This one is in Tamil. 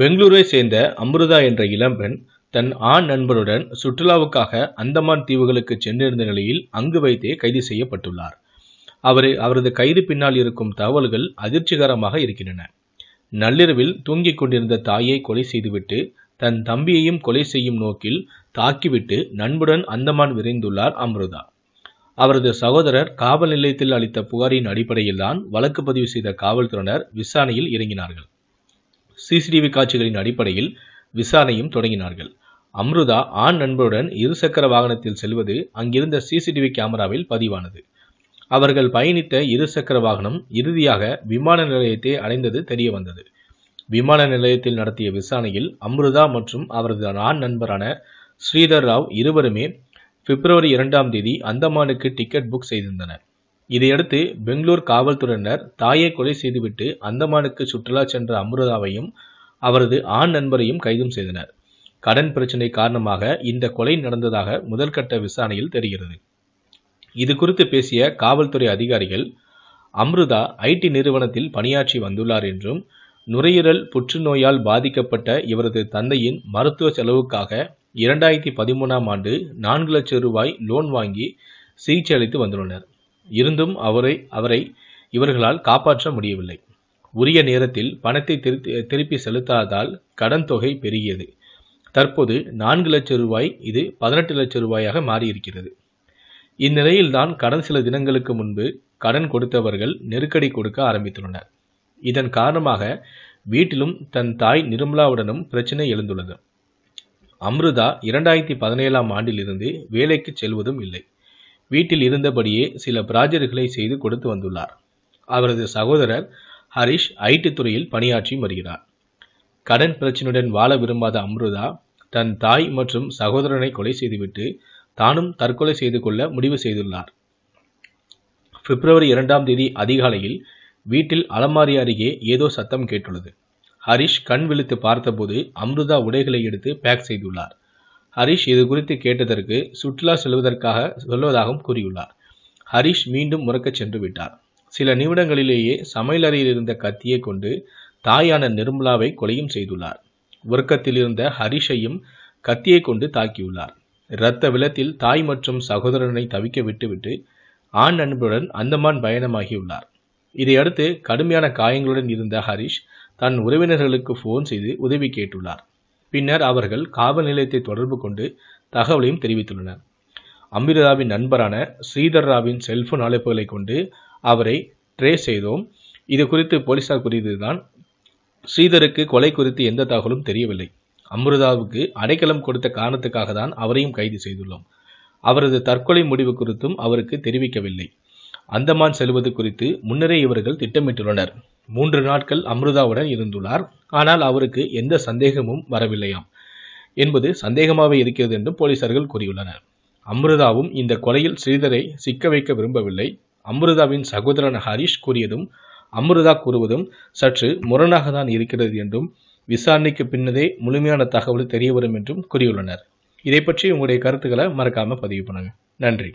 பெங்களூரை சேர்ந்த அமிர்தா என்ற இளம்பெண் தன் ஆண் நண்பருடன் சுற்றுலாவுக்காக அந்தமான் தீவுகளுக்கு சென்றிருந்த நிலையில் அங்கு வைத்தே கைது செய்யப்பட்டுள்ளார் அவர் அவரது கைது பின்னால் இருக்கும் தகவல்கள் அதிர்ச்சிகரமாக இருக்கின்றன நள்ளிரவில் தூங்கிக் கொண்டிருந்த தாயை கொலை செய்துவிட்டு தன் தம்பியையும் கொலை செய்யும் நோக்கில் தாக்கிவிட்டு நண்புடன் அந்தமான் விரைந்துள்ளார் அம்ருதா அவரது சகோதரர் காவல் நிலையத்தில் அளித்த புகாரின் அடிப்படையில்தான் வழக்கு பதிவு செய்த காவல்துறையினர் விசாரணையில் இறங்கினார்கள் சிசிடிவி காட்சிகளின் அடிப்படையில் விசாரணையும் தொடங்கினார்கள் அம்ருதா ஆண் நண்பருடன் இருசக்கர வாகனத்தில் செல்வது அங்கிருந்த சிசிடிவி கேமராவில் பதிவானது அவர்கள் பயணித்த இருசக்கர வாகனம் இறுதியாக விமான நிலையத்தை அடைந்தது தெரிய வந்தது விமான நிலையத்தில் நடத்திய விசாரணையில் அம்ருதா மற்றும் அவரது ஆண் நண்பரான ஸ்ரீதர் ராவ் இருவருமே பிப்ரவரி இரண்டாம் தேதி அந்தமானுக்கு டிக்கெட் புக் செய்திருந்தனர் இதையடுத்து பெங்களூர் காவல்துறையினர் தாயை கொலை செய்துவிட்டு அந்தமானுக்கு சுற்றுலா சென்ற அம்ருதாவையும் அவரது ஆண் நண்பரையும் கைதும் செய்தனர் கடன் பிரச்சினை காரணமாக இந்த கொலை நடந்ததாக முதல்கட்ட விசாரணையில் தெரிகிறது இது குறித்து பேசிய காவல்துறை அதிகாரிகள் அம்ருதா ஐடி நிறுவனத்தில் பணியாற்றி வந்துள்ளார் என்றும் நுரையீரல் புற்றுநோயால் பாதிக்கப்பட்ட இவரது தந்தையின் மருத்துவ செலவுக்காக இரண்டாயிரத்தி பதிமூணாம் ஆண்டு நான்கு லட்சம் ரூபாய் லோன் வாங்கி சிகிச்சை அளித்து வந்துள்ளனர் இருந்தும் அவரை அவரை இவர்களால் காப்பாற்ற முடியவில்லை உரிய நேரத்தில் பணத்தை திருப்பி செலுத்தாதால் கடன் தொகை பெருகியது தற்போது நான்கு லட்சம் ரூபாய் இது பதினெட்டு லட்சம் ரூபாயாக மாறியிருக்கிறது இந்நிலையில்தான் கடன் சில தினங்களுக்கு முன்பு கடன் கொடுத்தவர்கள் நெருக்கடி கொடுக்க ஆரம்பித்துள்ளனர் இதன் காரணமாக வீட்டிலும் தன் தாய் நிர்மலாவுடனும் பிரச்சனை எழுந்துள்ளது அம்ருதா இரண்டாயிரத்தி பதினேழாம் ஆண்டிலிருந்து வேலைக்கு செல்வதும் இல்லை வீட்டில் இருந்தபடியே சில பிராஜர்களை செய்து கொடுத்து வந்துள்ளார் அவரது சகோதரர் ஹரிஷ் ஐடி துறையில் பணியாற்றி வருகிறார் கடன் பிரச்சனையுடன் வாழ விரும்பாத அம்ருதா தன் தாய் மற்றும் சகோதரனை கொலை செய்துவிட்டு தானும் தற்கொலை செய்து கொள்ள முடிவு செய்துள்ளார் பிப்ரவரி இரண்டாம் தேதி அதிகாலையில் வீட்டில் அலமாரி அருகே ஏதோ சத்தம் கேட்டுள்ளது ஹரிஷ் கண் விழித்து பார்த்தபோது அம்ருதா உடைகளை எடுத்து பேக் செய்துள்ளார் ஹரிஷ் இது குறித்து கேட்டதற்கு சுற்றுலா செல்வதற்காக சொல்லுவதாகவும் கூறியுள்ளார் ஹரிஷ் மீண்டும் முறக்க சென்று விட்டார் சில நிமிடங்களிலேயே சமையலறையில் இருந்த கத்தியை கொண்டு தாயான நிர்மலாவை கொலையும் செய்துள்ளார் உறக்கத்தில் இருந்த ஹரிஷையும் கத்தியை கொண்டு தாக்கியுள்ளார் இரத்த விலத்தில் தாய் மற்றும் சகோதரனை தவிக்க விட்டுவிட்டு ஆண் அன்புடன் அந்தமான் பயணமாகியுள்ளார் இதையடுத்து கடுமையான காயங்களுடன் இருந்த ஹரிஷ் தன் உறவினர்களுக்கு ஃபோன் செய்து உதவி கேட்டுள்ளார் பின்னர் அவர்கள் காவல் நிலையத்தை தொடர்பு கொண்டு தகவலையும் தெரிவித்துள்ளனர் அம்பிரதாவின் நண்பரான ஸ்ரீதர் ராவின் செல்போன் அழைப்புகளை கொண்டு அவரை ட்ரேஸ் செய்தோம் இது குறித்து போலீசார் கூறியதுதான் ஸ்ரீதருக்கு கொலை குறித்து எந்த தகவலும் தெரியவில்லை அமிர்தாவுக்கு அடைக்கலம் கொடுத்த காரணத்துக்காக தான் அவரையும் கைது செய்துள்ளோம் அவரது தற்கொலை முடிவு குறித்தும் அவருக்கு தெரிவிக்கவில்லை அந்தமான் செல்வது குறித்து முன்னரே இவர்கள் திட்டமிட்டுள்ளனர் மூன்று நாட்கள் அமிர்தாவுடன் இருந்துள்ளார் ஆனால் அவருக்கு எந்த சந்தேகமும் வரவில்லையாம் என்பது சந்தேகமாக இருக்கிறது என்றும் போலீசார்கள் கூறியுள்ளனர் அமிர்தாவும் இந்த கொலையில் ஸ்ரீதரை சிக்க வைக்க விரும்பவில்லை அமிர்தாவின் சகோதரன் ஹரிஷ் கூறியதும் அமிர்தா கூறுவதும் சற்று முரணாக தான் இருக்கிறது என்றும் விசாரணைக்கு பின்னதே முழுமையான தகவல் தெரிய வரும் என்றும் கூறியுள்ளனர் இதை பற்றி உங்களுடைய கருத்துக்களை மறக்காமல் பதிவு பண்ணுங்கள் நன்றி